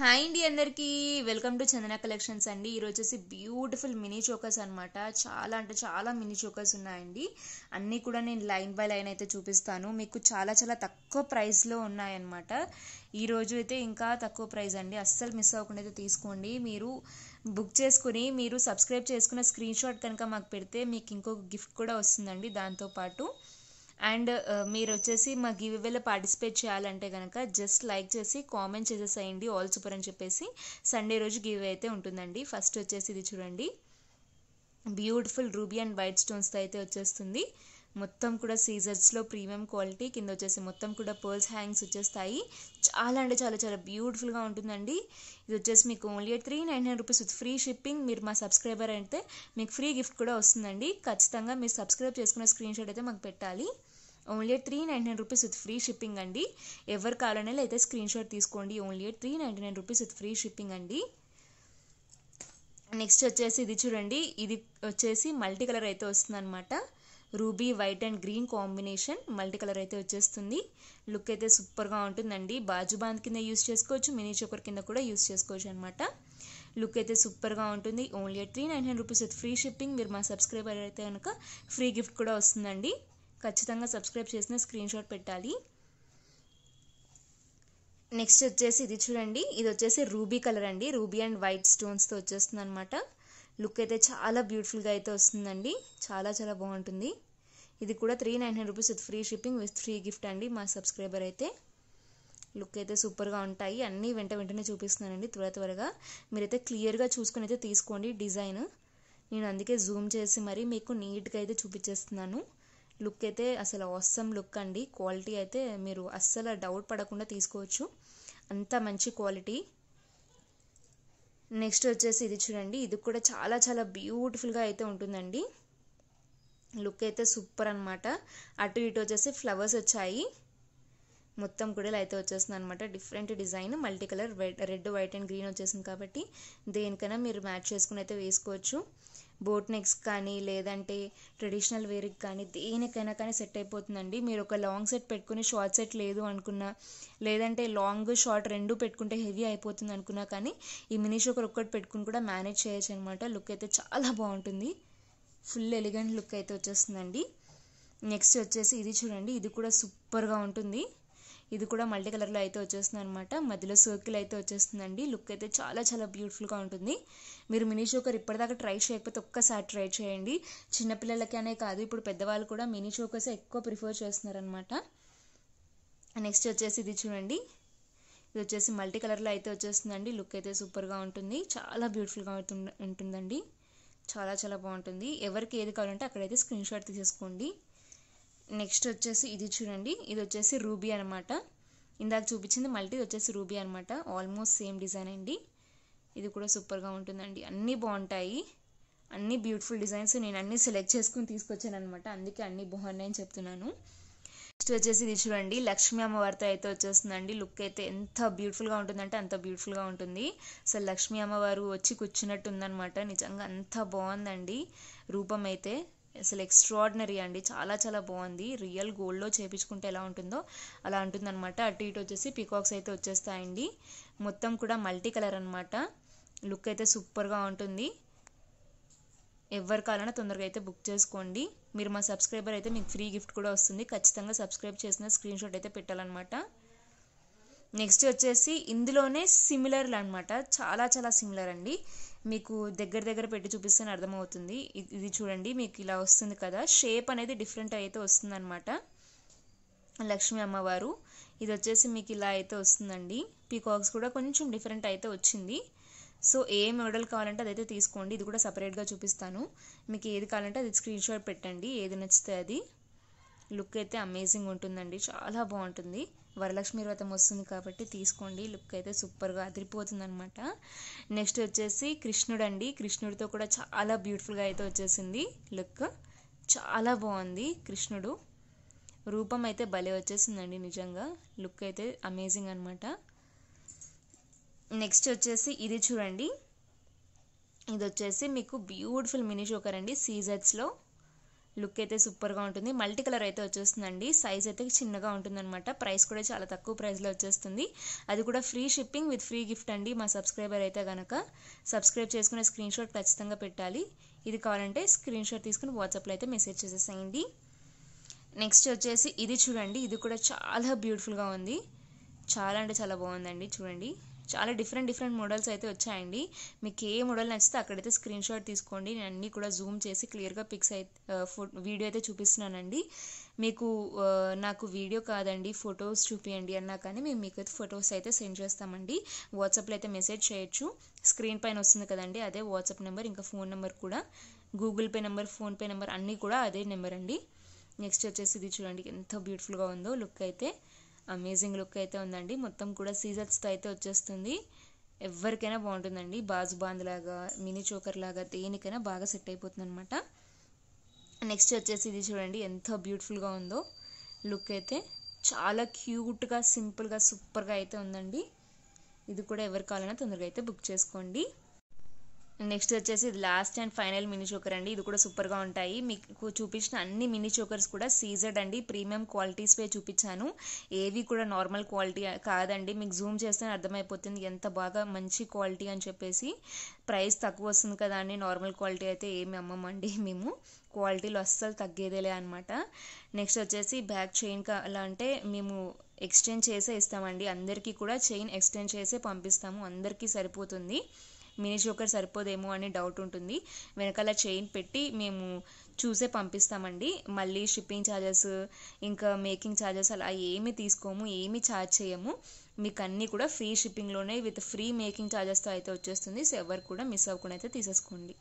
hi అండి అందరికీ welcome to Chandana collections అండి ఈరోజు వచ్చేసి బ్యూటిఫుల్ మినీ చోకర్స్ అనమాట చాలా అంటే చాలా మినీ చోకర్స్ ఉన్నాయండి అన్నీ కూడా నేను లైన్ బై లైన్ అయితే చూపిస్తాను మీకు చాలా చాలా తక్కువ ప్రైస్లో ఉన్నాయన్నమాట ఈరోజు అయితే ఇంకా తక్కువ ప్రైస్ అండి అస్సలు మిస్ అవ్వకుండా అయితే తీసుకోండి మీరు బుక్ చేసుకుని మీరు సబ్స్క్రైబ్ చేసుకున్న స్క్రీన్ షాట్ కనుక మాకు పెడితే మీకు ఇంకొక గిఫ్ట్ కూడా వస్తుందండి దాంతోపాటు అండ్ మీరు వచ్చేసి మా గివ్వేలో పార్టిసిపేట్ చేయాలంటే కనుక జస్ట్ లైక్ చేసి కామెంట్ చేసేసేయండి ఆల్ సూపర్ అని చెప్పేసి సండే రోజు గివ్ అయితే ఉంటుందండి ఫస్ట్ వచ్చేసి ఇది చూడండి బ్యూటిఫుల్ రూబీ అండ్ వైట్ స్టోన్స్తో అయితే వచ్చేస్తుంది మొత్తం కూడా సీజర్స్లో ప్రీమియం క్వాలిటీ కింద వచ్చేసి మొత్తం కూడా పర్ల్స్ హ్యాంగ్స్ వచ్చేస్తాయి చాలా అంటే చాలా చాలా బ్యూటిఫుల్గా ఉంటుందండి ఇది వచ్చేసి మీకు only three nine nine rupees with free shipping మీరు మా సబ్స్క్రైబర్ అయితే మీకు ఫ్రీ గిఫ్ట్ కూడా వస్తుందండి ఖచ్చితంగా మీరు సబ్స్క్రైబ్ చేసుకున్న స్క్రీన్ షాట్ అయితే మాకు పెట్టాలి only three ninety nine rupees with free shipping అండి ఎవరు కావాలనే అయితే స్క్రీన్ షాట్ తీసుకోండి only three ninety nine rupees with free shipping అండి నెక్స్ట్ వచ్చేసి ఇది చూడండి ఇది వచ్చేసి మల్టీ కలర్ అయితే వస్తుంది అనమాట ruby white and green combination multi colour అయితే వచ్చేస్తుంది లుక్ అయితే సూపర్గా ఉంటుందండి బాజు కింద యూస్ చేసుకోవచ్చు మినీ చోకర్ కింద కూడా యూస్ చేసుకోవచ్చు అనమాట లుక్ అయితే సూపర్గా ఉంటుంది only three nine hundred rupees free shipping మీరు మా సబ్స్క్రైబర్ అయితే కనుక ఫ్రీ గిఫ్ట్ కూడా వస్తుందండి ఖచ్చితంగా సబ్స్క్రైబ్ చేసిన స్క్రీన్ షాట్ పెట్టాలి నెక్స్ట్ వచ్చేసి ఇది చూడండి ఇది వచ్చేసి రూబీ కలర్ అండి రూబీ అండ్ వైట్ స్టోన్స్తో వచ్చేస్తుంది అనమాట లుక్ అయితే చాలా బ్యూటిఫుల్గా అయితే వస్తుందండి చాలా చాలా బాగుంటుంది ఇది కూడా three nine hundred rupees with free shipping with free gift అండి మా సబ్స్క్రైబర్ అయితే లుక్ అయితే సూపర్గా ఉంటాయి అన్నీ వెంట వెంటనే చూపిస్తున్నానండి త్వర త్వరగా మీరైతే క్లియర్గా చూసుకొని అయితే తీసుకోండి డిజైన్ నేను అందుకే జూమ్ చేసి మరి మీకు నీట్గా అయితే చూపించేస్తున్నాను లుక్ అయితే అసలు అవసరం లుక్ అండి క్వాలిటీ అయితే మీరు అస్సలు డౌట్ పడకుండా తీసుకోవచ్చు అంత మంచి క్వాలిటీ నెక్స్ట్ వచ్చేసి ఇది చూడండి ఇది కూడా చాలా చాలా బ్యూటిఫుల్గా అయితే ఉంటుందండి లుక్ అయితే సూపర్ అనమాట అటు ఇటు వచ్చేసి ఫ్లవర్స్ వచ్చాయి మొత్తం కూడా అయితే వచ్చేస్తుంది అనమాట different design multi colour red white and green వచ్చేసింది కాబట్టి దేనికైనా మీరు మ్యాచ్ చేసుకుని అయితే వేసుకోవచ్చు బోట్ నెక్స్ కానీ లేదంటే ట్రెడిషనల్ వేర్కి కానీ దేనికైనా కానీ సెట్ అయిపోతుందండి మీరు ఒక లాంగ్ సెట్ పెట్టుకుని షార్ట్ సెట్ లేదు అనుకున్నా లేదంటే లాంగ్ షార్ట్ రెండు పెట్టుకుంటే హెవీ అయిపోతుంది అనుకున్నా కానీ ఈ మినీ షోకర్ ఒక్కటి పెట్టుకుని కూడా మేనేజ్ చేయొచ్చు అనమాట లుక్ అయితే చాలా బాగుంటుంది ఫుల్ ఎలిగెంట్ లుక్ అయితే వచ్చేస్తుందండి నెక్స్ట్ వచ్చేసి ఇది చూడండి ఇది కూడా సూపర్గా ఉంటుంది ఇది కూడా మల్టీ కలర్లో అయితే వచ్చేస్తుంది అనమాట మధ్యలో సర్కిల్ అయితే వచ్చేస్తుందండి లుక్ అయితే చాలా చాలా బ్యూటిఫుల్గా ఉంటుంది మీరు మినీ చోకర్ ఇప్పటిదాకా ట్రై చేయకపోతే ఒక్కసారి ట్రై చేయండి చిన్నపిల్లలకనే కాదు ఇప్పుడు పెద్దవాళ్ళు కూడా మినీ చోకర్సే ఎక్కువ ప్రిఫర్ చేస్తున్నారనమాట నెక్స్ట్ వచ్చేసి ఇది చూడండి ఇది వచ్చేసి మల్టీ కలర్లో అయితే వచ్చేస్తుందండి లుక్ అయితే సూపర్గా ఉంటుంది చాలా బ్యూటిఫుల్గా ఉంటుందండి చాలా చాలా బాగుంటుంది ఎవరికి ఏది కావాలంటే అక్కడైతే స్క్రీన్ షాట్ తీసేసుకోండి నెక్స్ట్ వచ్చేసి ఇది చూడండి ఇది వచ్చేసి రూబీ అనమాట ఇందాక చూపించింది మల్టీ వచ్చేసి రూబీ అనమాట ఆల్మోస్ట్ సేమ్ డిజైన్ అండి ఇది కూడా సూపర్గా ఉంటుందండి అన్నీ బాగుంటాయి అన్నీ బ్యూటిఫుల్ డిజైన్స్ నేను అన్నీ సెలెక్ట్ చేసుకుని తీసుకొచ్చాను అనమాట అందుకే అన్నీ బాగున్నాయని చెప్తున్నాను నెక్స్ట్ వచ్చేసి ఇది చూడండి లక్ష్మీ అమ్మవారితో అయితే వచ్చేస్తుందండి లుక్ అయితే ఎంత బ్యూటిఫుల్గా ఉంటుందంటే అంత బ్యూటిఫుల్గా ఉంటుంది అసలు లక్ష్మీ అమ్మవారు వచ్చి కూర్చున్నట్టు ఉందనమాట నిజంగా అంత బాగుందండి రూపం అయితే అసలు ఎక్స్ట్రాడినరీ అండి చాలా చాలా బాగుంది రియల్ గోల్డ్లో చేపించుకుంటే ఎలా ఉంటుందో అలా ఉంటుంది అనమాట అటు ఇటు వచ్చేసి పీకాక్స్ అయితే వచ్చేస్తాయండి మొత్తం కూడా మల్టీ కలర్ అనమాట లుక్ అయితే సూపర్గా ఉంటుంది ఎవరి కావాలన్నా తొందరగా అయితే బుక్ చేసుకోండి మీరు మా సబ్స్క్రైబర్ అయితే మీకు ఫ్రీ గిఫ్ట్ కూడా వస్తుంది ఖచ్చితంగా సబ్స్క్రైబ్ చేసిన స్క్రీన్ షాట్ అయితే పెట్టాలన్నమాట నెక్స్ట్ వచ్చేసి ఇందులోనే సిమిలర్లు అనమాట చాలా చాలా సిమిలర్ అండి మీకు దగ్గర దగ్గర పెట్టి చూపిస్తే అర్థమవుతుంది ఇది చూడండి మీకు ఇలా వస్తుంది కదా షేప్ అనేది డిఫరెంట్ అయితే వస్తుందన్నమాట లక్ష్మీ అమ్మవారు ఇది వచ్చేసి మీకు ఇలా అయితే వస్తుందండి పీకాక్స్ కూడా కొంచెం డిఫరెంట్ అయితే వచ్చింది సో ఏ మోడల్ కావాలంటే అదైతే తీసుకోండి ఇది కూడా సపరేట్గా చూపిస్తాను మీకు ఏది కావాలంటే అది స్క్రీన్ షాట్ పెట్టండి ఏది నచ్చితే అది లుక్ అయితే అమేజింగ్ ఉంటుందండి చాలా బాగుంటుంది వరలక్ష్మి వ్రతం వస్తుంది కాబట్టి తీసుకోండి లుక్ అయితే సూపర్గా అదిరిపోతుందనమాట నెక్స్ట్ వచ్చేసి కృష్ణుడు అండి కృష్ణుడితో కూడా చాలా బ్యూటిఫుల్గా అయితే వచ్చేసింది లుక్ చాలా బాగుంది కృష్ణుడు రూపం అయితే భలే వచ్చేసిందండి నిజంగా లుక్ అయితే అమేజింగ్ అనమాట నెక్స్ట్ వచ్చేసి ఇది చూడండి ఇది వచ్చేసి మీకు బ్యూటిఫుల్ మినీ జోకర్ అండి సీజర్స్లో లుక్ అయితే సూపర్గా ఉంటుంది మల్టీ కలర్ అయితే వచ్చేస్తుందండి సైజ్ అయితే చిన్నగా అనమాట ప్రైస్ కూడా చాలా తక్కువ ప్రైస్లో వచ్చేస్తుంది అది కూడా free shipping with free gift అండి మా సబ్స్క్రైబర్ అయితే కనుక సబ్స్క్రైబ్ చేసుకునే స్క్రీన్ షాట్ ఖచ్చితంగా పెట్టాలి ఇది కావాలంటే స్క్రీన్ షాట్ తీసుకుని వాట్సాప్లో అయితే మెసేజ్ చేసేసేయండి నెక్స్ట్ వచ్చేసి ఇది చూడండి ఇది కూడా చాలా బ్యూటిఫుల్గా ఉంది చాలా అంటే చాలా బాగుందండి చూడండి చాలా డిఫరెంట్ డిఫరెంట్ మోడల్స్ అయితే వచ్చాయండి మీకు ఏ మోడల్ నచ్చితే అక్కడైతే స్క్రీన్ షాట్ తీసుకోండి నేను అన్నీ కూడా జూమ్ చేసి క్లియర్గా పిక్స్ అయితే వీడియో అయితే చూపిస్తున్నానండి మీకు నాకు వీడియో కాదండి ఫొటోస్ చూపియండి అన్నా కానీ మేము మీకు అయితే ఫొటోస్ అయితే సెండ్ చేస్తామండి వాట్సాప్లో అయితే మెసేజ్ చేయొచ్చు స్క్రీన్ పైన వస్తుంది కదండి అదే వాట్సాప్ నెంబర్ ఇంకా ఫోన్ నెంబర్ కూడా Google Pay number PhonePe number అన్నీ కూడా అదే నెంబర్ అండి నెక్స్ట్ వచ్చేసి ఇది చూడండి ఎంత బ్యూటిఫుల్గా ఉందో లుక్ అయితే అమేజింగ్ లుక్ అయితే ఉందండి మొత్తం కూడా సీజర్స్తో అయితే వచ్చేస్తుంది ఎవరికైనా బాగుంటుందండి బాజు లాగా మినీ చోకర్ లాగా దేనికైనా బాగా సెట్ అయిపోతుంది అనమాట నెక్స్ట్ వచ్చేసి ఇది చూడండి ఎంత బ్యూటిఫుల్గా ఉందో లుక్ అయితే చాలా క్యూట్గా సింపుల్గా సూపర్గా అయితే ఉందండి ఇది కూడా ఎవరు కావాలన్నా తొందరగా అయితే బుక్ చేసుకోండి నెక్స్ట్ వచ్చేసి ఇది last and final mini choker అండి ఇది కూడా సూపర్గా ఉంటాయి మీకు చూపించిన అన్ని మినీ చోకర్స్ కూడా సీజర్డ్ అండి ప్రీమియం క్వాలిటీస్వే చూపించాను ఏవి కూడా నార్మల్ క్వాలిటీ కాదండి మీకు జూమ్ చేస్తే అర్థమైపోతుంది ఎంత బాగా మంచి క్వాలిటీ అని చెప్పేసి ప్రైస్ తక్కువ వస్తుంది కదా అండి నార్మల్ క్వాలిటీ అయితే ఏమి అమ్మమండి మేము క్వాలిటీలు అస్సలు తగ్గేదేలే అనమాట నెక్స్ట్ వచ్చేసి బ్యాక్ చైన్ కావాలంటే అంటే మేము ఎక్స్టెండ్ చేసే ఇస్తామండి అందరికీ కూడా చైన్ ఎక్స్టెండ్ చేసే పంపిస్తాము అందరికీ సరిపోతుంది మినీ జోకర్ సరిపోదేమో అనే డౌట్ ఉంటుంది వెనకాల చైన్ పెట్టి మేము చూసే పంపిస్తామండి మళ్ళీ షిప్పింగ్ ఛార్జెస్ ఇంకా మేకింగ్ ఛార్జెస్ అలా ఏమీ తీసుకోము ఏమీ ఛార్జ్ చేయము మీకు అన్నీ కూడా ఫ్రీ షిప్పింగ్లోనే విత్ ఫ్రీ మేకింగ్ ఛార్జెస్తో అయితే వచ్చేస్తుంది సో ఎవరు కూడా మిస్ అవ్వకుండా అయితే తీసేసుకోండి